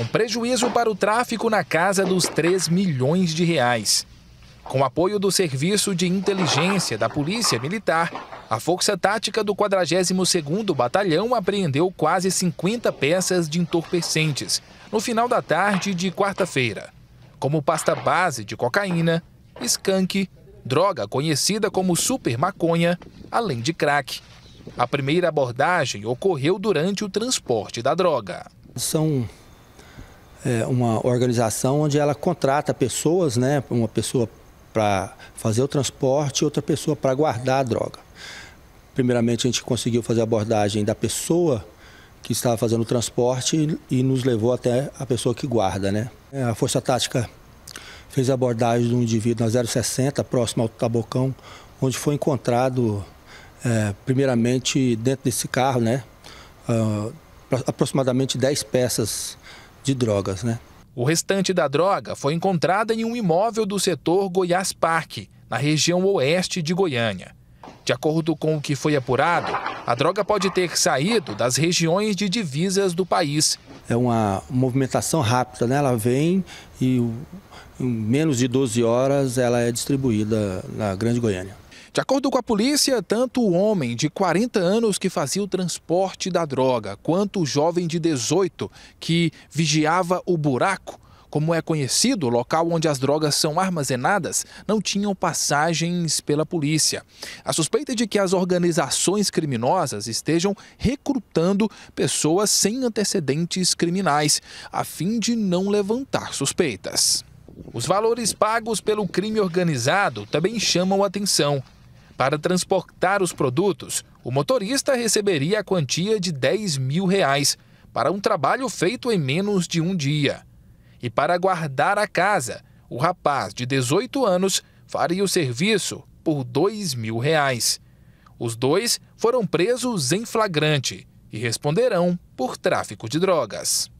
Um prejuízo para o tráfico na casa dos 3 milhões de reais. Com apoio do Serviço de Inteligência da Polícia Militar, a Força Tática do 42º Batalhão apreendeu quase 50 peças de entorpecentes no final da tarde de quarta-feira, como pasta base de cocaína, skunk, droga conhecida como super maconha, além de crack. A primeira abordagem ocorreu durante o transporte da droga. São é, uma organização onde ela contrata pessoas, né, uma pessoa para fazer o transporte e outra pessoa para guardar a droga. Primeiramente, a gente conseguiu fazer a abordagem da pessoa que estava fazendo o transporte e nos levou até a pessoa que guarda. Né? É, a Força Tática fez a abordagem de um indivíduo na 060, próximo ao Tabocão, onde foi encontrado, é, primeiramente, dentro desse carro, né, uh, aproximadamente 10 peças de drogas, né? O restante da droga foi encontrada em um imóvel do setor Goiás Parque, na região oeste de Goiânia. De acordo com o que foi apurado, a droga pode ter saído das regiões de divisas do país. É uma movimentação rápida, né? ela vem e em menos de 12 horas ela é distribuída na Grande Goiânia. De acordo com a polícia, tanto o homem de 40 anos que fazia o transporte da droga, quanto o jovem de 18 que vigiava o buraco, como é conhecido, o local onde as drogas são armazenadas, não tinham passagens pela polícia. A suspeita é de que as organizações criminosas estejam recrutando pessoas sem antecedentes criminais, a fim de não levantar suspeitas. Os valores pagos pelo crime organizado também chamam atenção. Para transportar os produtos, o motorista receberia a quantia de 10 mil reais para um trabalho feito em menos de um dia. E para guardar a casa, o rapaz de 18 anos faria o serviço por 2 mil reais. Os dois foram presos em flagrante e responderão por tráfico de drogas.